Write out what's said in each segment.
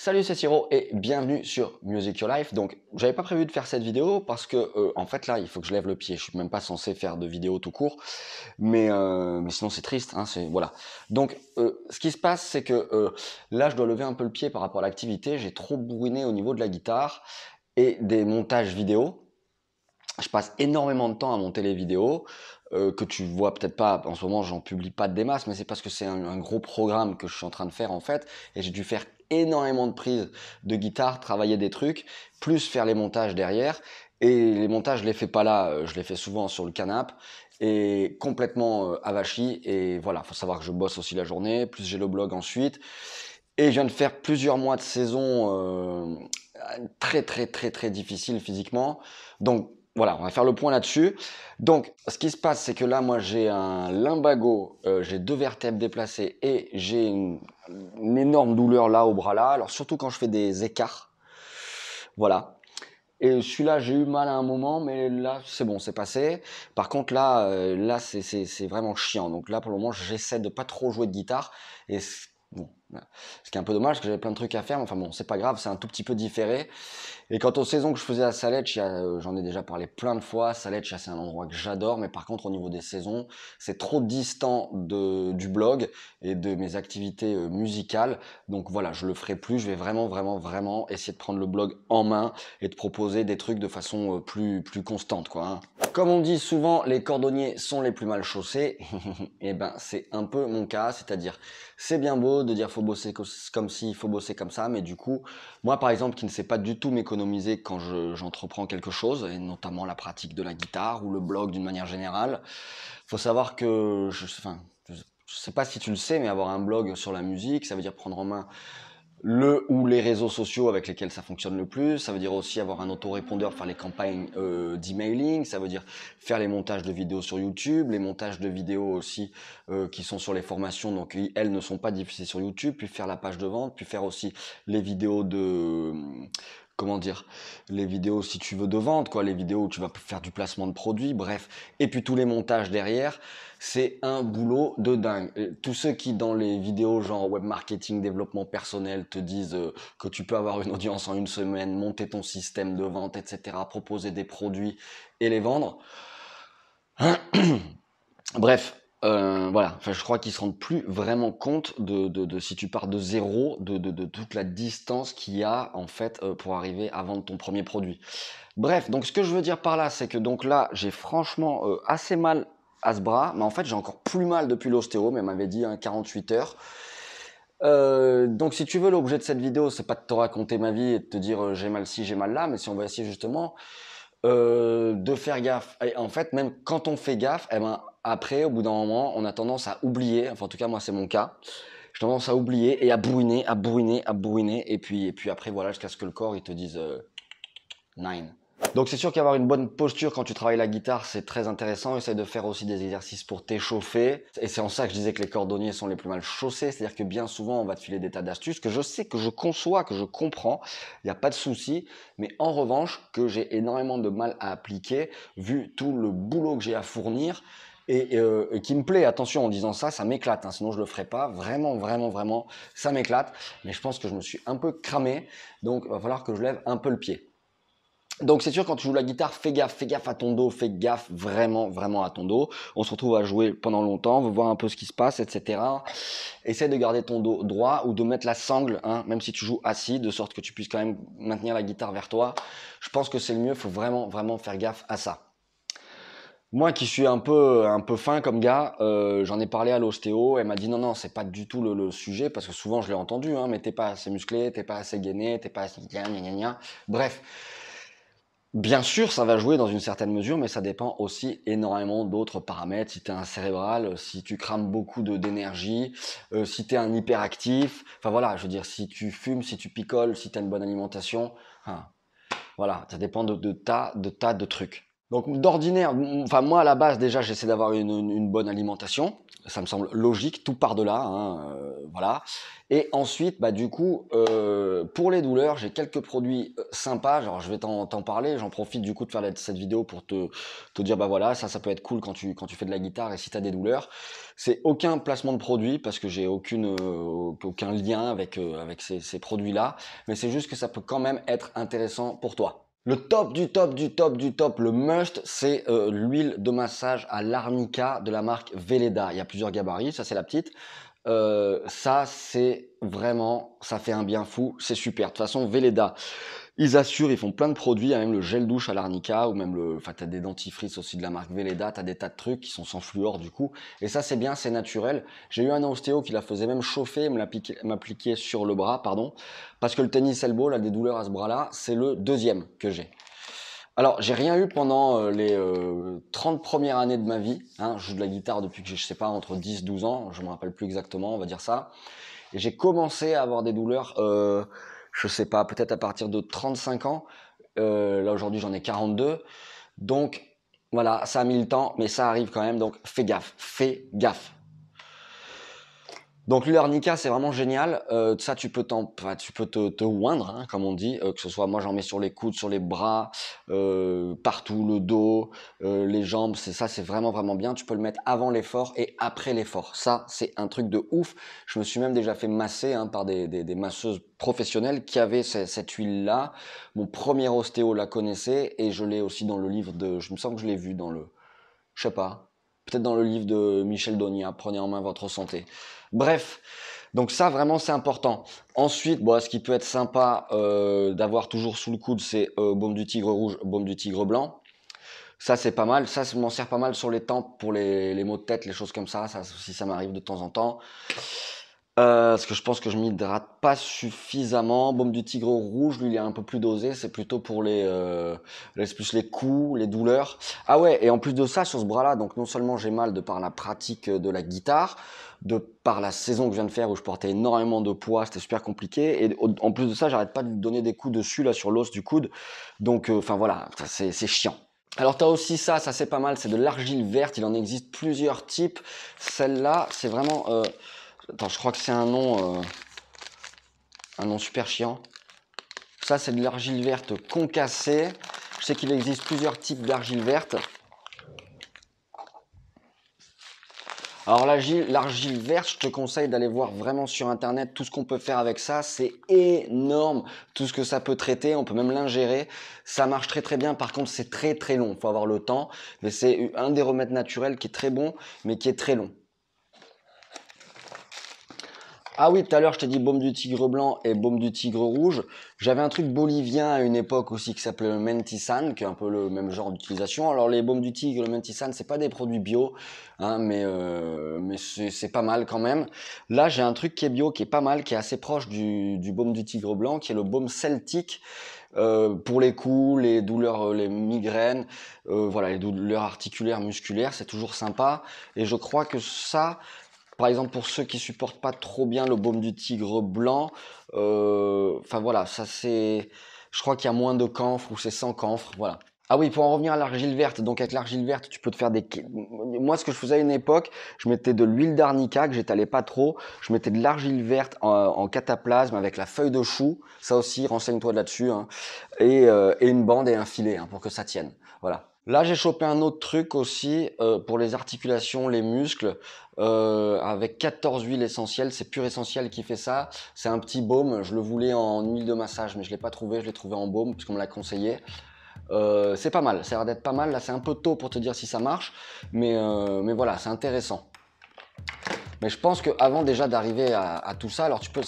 Salut, c'est Siro et bienvenue sur Music Your Life. Donc, j'avais pas prévu de faire cette vidéo parce que, euh, en fait, là, il faut que je lève le pied. Je suis même pas censé faire de vidéo tout court, mais, euh, mais sinon c'est triste. Hein, c'est voilà. Donc, euh, ce qui se passe, c'est que là, je dois lever un peu le pied par rapport à l'activité. J'ai trop bourriné au niveau de la guitare et des montages vidéo. Je passe énormément de temps à monter les vidéos. que tu vois peut-être pas en ce moment j'en publie pas des masses mais c'est parce que c'est un, gros programme que je suis en train de faire en fait et j'ai dû faire énormément de prises de guitare, travailler des trucs, plus faire les montages derrière. Et les montages, je les fais pas là, euh, je les fais souvent sur le canapé et complètement euh, avachi. Et voilà, faut savoir que je bosse aussi la journée, plus j'ai le blog ensuite. Et je viens de faire plusieurs mois de saison euh, très très très très difficile physiquement. Donc voilà, on va faire le point là-dessus. Donc, ce qui se passe, c'est que là, moi, j'ai un limbago, euh, j'ai deux vertèbres déplacées et j'ai une, énorme douleur là au bras là. Alors, surtout quand je fais des écarts. Voilà. Et celui-là, j'ai eu mal à un moment, mais là, c'est bon, c'est passé. Par contre, là, euh, là c'est vraiment chiant. Donc là, pour le moment, j'essaie de pas trop jouer de guitare. Et bon, ce qui est un peu dommage parce que j'avais plein de trucs à faire, mais enfin bon, c'est pas grave, c'est un tout petit peu différé. Et quant aux saisons que je faisais à Saletch, euh, j'en ai déjà parlé plein de fois. Saletch, c'est un endroit que j'adore, mais par contre, au niveau des saisons, c'est trop distant de, du blog et de mes activités euh, musicales. Donc voilà, je le ferai plus. Je vais vraiment, vraiment, vraiment essayer de prendre le blog en main et de proposer des trucs de façon euh, plus, plus constante, quoi. Hein. Comme on dit souvent, les cordonniers sont les plus mal chaussés. et eh ben, c'est un peu mon cas, c'est-à-dire, c'est bien beau de dire bosser comme si il faut bosser comme ça. Mais du coup, moi par exemple, qui ne sais pas du tout m'économiser quand j'entreprends quelque chose, et notamment la pratique de la guitare ou le blog d'une manière générale, faut savoir que, je, enfin, je sais pas si tu le sais, mais avoir un blog sur la musique, ça veut dire prendre en main le ou les réseaux sociaux avec lesquels ça fonctionne le plus. Ça veut dire aussi avoir un autorépondeur, faire les campagnes euh, d'emailing. Ça veut dire faire les montages de vidéos sur YouTube, les montages de vidéos aussi euh, qui sont sur les formations, donc elles ne sont pas diffusées sur YouTube. Puis faire la page de vente, puis faire aussi les vidéos de comment dire, les vidéos si tu veux de vente, quoi, les vidéos où tu vas faire du placement de produits, bref, et puis tous les montages derrière, c'est un boulot de dingue. tous ceux qui dans les vidéos genre web marketing, développement personnel te disent euh, que tu peux avoir une audience en une semaine, monter ton système de vente, etc., proposer des produits et les vendre. Bref, euh, voilà, je crois qu'ils se rendent plus vraiment compte de, si tu pars de zéro, de, toute la distance qu'il y a en fait euh, pour arriver à vendre ton premier produit. Bref, donc ce que je veux dire par là, c'est que donc là, j'ai franchement euh, assez mal à ce bras, mais en fait j'ai encore plus mal depuis l'ostéo, mais elle m'avait dit 48 hein, heures. donc si tu veux l'objet de cette vidéo, c'est pas de te raconter ma vie et de te dire j'ai mal ci, j'ai mal là, mais si on veut essayer justement euh, de faire gaffe. Et en fait, même quand on fait gaffe, eh ben, après, au bout d'un moment, on a tendance à oublier. Enfin, en tout cas, moi, c'est mon cas. J'ai tendance à oublier et à bruiner, à bruiner, à bruiner. Et puis, puis après, voilà, jusqu'à ce que le corps, il te dise euh, nine. Donc c'est sûr qu'avoir une bonne posture quand tu travailles la guitare, c'est très intéressant. Essaye de faire aussi des exercices pour t'échauffer. Et c'est en ça que je disais que les cordonniers sont les plus mal chaussés. C'est-à-dire que bien souvent, on va te filer des tas d'astuces que je sais, que je conçois, que je comprends. Il n'y a pas de souci. Mais en revanche, que j'ai énormément de mal à appliquer vu tout le boulot que j'ai à fournir. Et, euh, qui me plaît. Attention, en disant ça, ça m'éclate. Hein. sinon, je ne le ferai pas. Vraiment, vraiment, vraiment, ça m'éclate. Mais je pense que je me suis un peu cramé. Donc, va falloir que je lève un peu le pied. Donc c'est sûr quand tu joues la guitare, fais gaffe, fais gaffe à ton dos, fais gaffe vraiment, vraiment à ton dos. On se retrouve à jouer pendant longtemps, on veut voir un peu ce qui se passe, etc. Essaie de garder ton dos droit ou de mettre la sangle, hein, même si tu joues assis, de sorte que tu puisses quand même maintenir la guitare vers toi. Je pense que c'est le mieux, faut vraiment, vraiment faire gaffe à ça. Moi qui suis un peu un peu fin comme gars, euh, j'en ai parlé à l'ostéo, elle m'a dit non non c'est pas du tout le, sujet parce que souvent je l'ai entendu, hein, mais t'es pas assez musclé, t'es pas assez gainé, t'es pas assez gna gna gna. Bref, Bien sûr, ça va jouer dans une certaine mesure, mais ça dépend aussi énormément d'autres paramètres. Si tu es un cérébral, euh, si tu crames beaucoup d'énergie, euh, si tu es un hyperactif, enfin voilà, je veux dire, si tu fumes, si tu picoles, si tu une bonne alimentation, hein, voilà, ça dépend de, tas, de de trucs. Donc d'ordinaire, enfin moi à la base déjà j'essaie d'avoir une bonne alimentation, ça me semble logique, tout part de là, hein, euh, voilà. Et ensuite, bah du coup, euh, pour les douleurs, j'ai quelques produits euh, sympas. Genre, je vais t'en parler. J'en profite du coup de faire cette vidéo pour te, te dire, bah voilà, ça, ça peut être cool quand tu quand tu fais de la guitare et si tu as des douleurs. C'est aucun placement de produit parce que j'ai aucune aucun lien avec avec ces produits là, mais c'est juste que ça peut quand même être intéressant pour toi. Le top du top du top du top, le must, c'est euh, l'huile de massage à l'arnica de la marque Veleda. Il y a plusieurs gabarits, ça c'est la petite. Euh, ça, c'est vraiment, ça fait un bien fou, c'est super. De toute façon, Velleda, ils assurent, ils font plein de produits, hein, même le gel douche à l'arnica, ou même le, enfin, t'as des dentifrices aussi de la marque tu t'as des tas de trucs qui sont sans fluor du coup. Et ça, c'est bien, c'est naturel. J'ai eu un ostéo qui la faisait même chauffer, m'appliquer sur le bras, pardon, parce que le tennis elbow, a des douleurs à ce bras-là, c'est le deuxième que j'ai. Alors, j'ai rien eu pendant euh, les 30 euh, premières années de ma vie. Hein. Je joue de la guitare depuis que je sais pas, entre 10, 12 ans. Je me rappelle plus exactement, on va dire ça. Et j'ai commencé à avoir des douleurs, je euh, je sais pas, peut-être à partir de 35 ans. là, aujourd'hui, j'en ai 42. Donc, voilà, ça a mis le temps, mais ça arrive quand même. Donc, fais gaffe, fais gaffe. Donc l'urnica, c'est vraiment génial. Euh, ça, tu peux tu peux te, te hein, comme on dit, euh, que ce soit moi, j'en mets sur les coudes, sur les bras, euh, partout, le dos, les jambes. C'est ça, c'est vraiment vraiment bien. Tu peux le mettre avant l'effort et après l'effort. Ça, c'est un truc de ouf. Je me suis même déjà fait masser hein, par des, masseuses professionnelles qui avaient cette, huile-là. Mon premier ostéo la connaissait et je l'ai aussi dans le livre de. Je me sens que je l'ai vu dans le. Je sais pas. Peut-être dans le livre de Michel Donia, Prenez en main votre santé. Bref, donc ça vraiment c'est important. Ensuite, bon, ce qui peut être sympa euh, d'avoir toujours sous le coude, c'est euh, baume du tigre rouge, bombe du tigre blanc. Ça c'est pas mal. Ça, m'en sert pas mal sur les temps pour les, les, maux de tête, les choses comme ça. Ça, si ça m'arrive de temps en temps. Euh, parce que je pense que je m'hydrate pas suffisamment. Baume du tigre rouge, lui, il est un peu plus dosé. C'est plutôt pour les, euh, plus les coups, les douleurs. Ah ouais, et en plus de ça, sur ce bras-là, donc non seulement j'ai mal de par la pratique de la guitare, de par la saison que je viens de faire où je portais énormément de poids, c'était super compliqué. Et en plus de ça, j'arrête pas de donner des coups dessus, là, sur l'os du coude. Donc, euh, enfin voilà, c'est chiant. Alors tu as aussi ça, ça c'est pas mal, c'est de l'argile verte, il en existe plusieurs types. Celle-là, c'est vraiment... Euh, Attends, je crois que c'est un nom. Euh, un nom super chiant. Ça, c'est de l'argile verte concassée. Je sais qu'il existe plusieurs types d'argile verte. Alors l'argile verte, je te conseille d'aller voir vraiment sur internet tout ce qu'on peut faire avec ça. C'est énorme tout ce que ça peut traiter. On peut même l'ingérer. Ça marche très très bien. Par contre, c'est très très long. Il Faut avoir le temps. Mais c'est un des remèdes naturels qui est très bon, mais qui est très long. Ah oui, tout à l'heure, je t'ai dit baume du tigre blanc et baume du tigre rouge. J'avais un truc bolivien à une époque aussi qui s'appelait le mentisan, qui est un peu le même genre d'utilisation. Alors, les baumes du tigre, le mentisan, c'est pas des produits bio, hein, mais, euh, mais c'est pas mal quand même. Là, j'ai un truc qui est bio, qui est pas mal, qui est assez proche du, baume du tigre blanc, qui est le baume celtique. Euh, pour les coups, les douleurs, euh, les migraines, voilà, les douleurs articulaires, musculaires, c'est toujours sympa. Et je crois que ça, par exemple pour ceux qui supportent pas trop bien le baume du tigre blanc, euh, enfin voilà, ça c'est, je crois qu'il y a moins de camphre ou c'est sans camphre, voilà. Ah oui, pour en revenir à l'argile verte, donc avec l'argile verte, tu peux te faire des... Moi, ce que je faisais à une époque, je mettais de l'huile d'arnica, que j'étalais pas trop, je mettais de l'argile verte en, cataplasme avec la feuille de chou, ça aussi, renseigne-toi là-dessus, hein, euh, et, une bande et un filet hein, pour que ça tienne, voilà. Là, j'ai chopé un autre truc aussi euh, pour les articulations, les muscles, euh, avec 14 huiles essentielles. C'est pur Essentiel qui fait ça. C'est un petit baume. Je le voulais en huile de massage, mais je ne l'ai pas trouvé. Je l'ai trouvé en baume puisqu'on me l'a conseillé. Euh, c'est pas mal. Ça a l'air d'être pas mal. Là, c'est un peu tôt pour te dire si ça marche, mais, mais voilà, c'est intéressant. Mais je pense qu'avant déjà d'arriver à, tout ça, alors tu peux,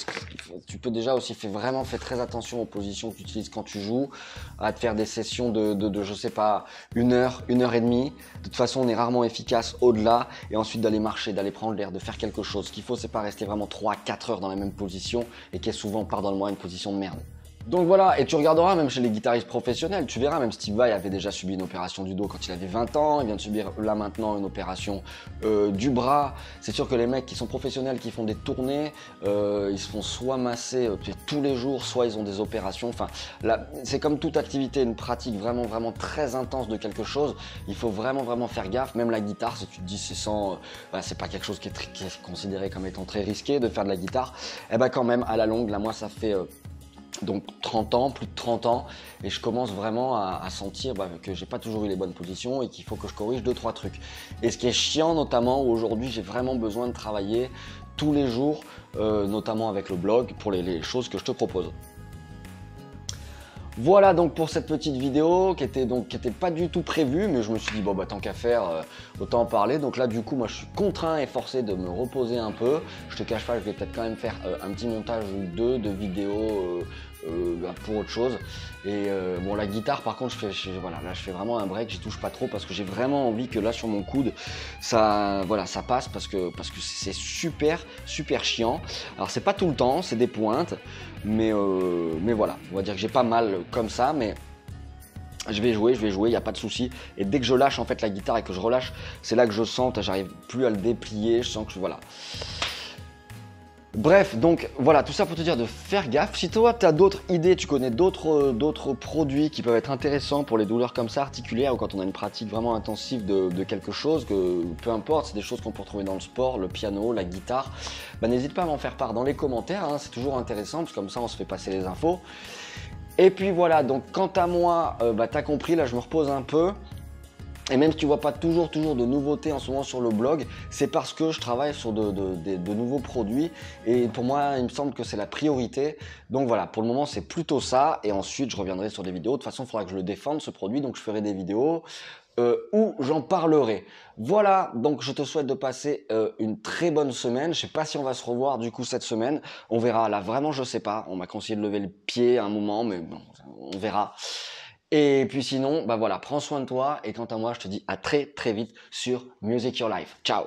tu peux déjà aussi faire vraiment faire très attention aux positions que tu utilises quand tu joues, à te faire des sessions de, de, de je sais pas, une heure, une heure et demie. De toute façon, on est rarement efficace au-delà. Et ensuite d'aller marcher, d'aller prendre l'air, de faire quelque chose. Ce qu'il faut, c'est pas rester vraiment 3-4 heures dans la même position et qui est souvent, pardonne-moi, une position de merde. Donc voilà, et tu regarderas même chez les guitaristes professionnels, tu verras, même Steve Vai avait déjà subi une opération du dos quand il avait 20 ans, il vient de subir là maintenant une opération euh, du bras. C'est sûr que les mecs qui sont professionnels, qui font des tournées, euh, ils se font soit masser euh, tous les jours, soit ils ont des opérations. Enfin, c'est comme toute activité, une pratique vraiment, vraiment très intense de quelque chose. Il faut vraiment, vraiment faire gaffe. Même la guitare, si tu te dis c'est sans, bah, c'est pas quelque chose qui est, considéré comme étant très risqué de faire de la guitare, eh ben quand même, à la longue, là, moi, ça fait donc 30 ans, plus de 30 ans, et je commence vraiment à, sentir bah, que j'ai pas toujours eu les bonnes positions et qu'il faut que je corrige 2 trois trucs. Et ce qui est chiant notamment aujourd'hui, j'ai vraiment besoin de travailler tous les jours, euh, notamment avec le blog pour les choses que je te propose. Voilà donc pour cette petite vidéo qui était donc qui était pas du tout prévue, mais je me suis dit bon bah tant qu'à faire, euh, autant en parler. Donc là du coup moi je suis contraint et forcé de me reposer un peu. Je te cache pas, je vais peut-être quand même faire euh, un petit montage ou deux de vidéos euh, euh, bah, pour autre chose. Et euh, bon, la guitare, par contre, je fais, voilà, là, je fais vraiment un break, j'y touche pas trop parce que j'ai vraiment envie que là, sur mon coude, ça, voilà, ça passe parce que parce que c'est super, super chiant. Alors, c'est pas tout le temps, c'est des pointes, mais euh, mais voilà, on va dire que j'ai pas mal comme ça, mais je vais jouer, je vais jouer, il n'y a pas de souci. Et dès que je lâche en fait la guitare et que je relâche, c'est là que je sens, j'arrive plus à le déplier, je sens que je, voilà. Bref, donc voilà, tout ça pour te dire de faire gaffe. Si toi, tu as d'autres idées, tu connais d'autres euh, d'autres produits qui peuvent être intéressants pour les douleurs comme ça, articulaires, ou quand on a une pratique vraiment intensive de, quelque chose, que peu importe, c'est des choses qu'on peut retrouver dans le sport, le piano, la guitare, bah, n'hésite pas à m'en faire part dans les commentaires, hein, c'est toujours intéressant, parce que comme ça, on se fait passer les infos. Et puis voilà, donc quant à moi, euh, bah, t'as compris, là je me repose un peu. Et même si tu vois pas toujours, toujours de nouveautés en ce moment sur le blog, c'est parce que je travaille sur de, nouveaux produits. Et pour moi, il me semble que c'est la priorité. Donc voilà, pour le moment, c'est plutôt ça. Et ensuite, je reviendrai sur des vidéos. De toute façon, il faudra que je le défende, ce produit. Donc je ferai des vidéos euh, où j'en parlerai. Voilà, donc je te souhaite de passer euh, une très bonne semaine. Je sais pas si on va se revoir du coup cette semaine. On verra. Là, vraiment, je sais pas. On m'a conseillé de lever le pied un moment, mais bon, on verra. Et puis sinon, bah voilà, prends soin de toi. Et quant à moi, je te dis à très très vite sur Music Your Life. Ciao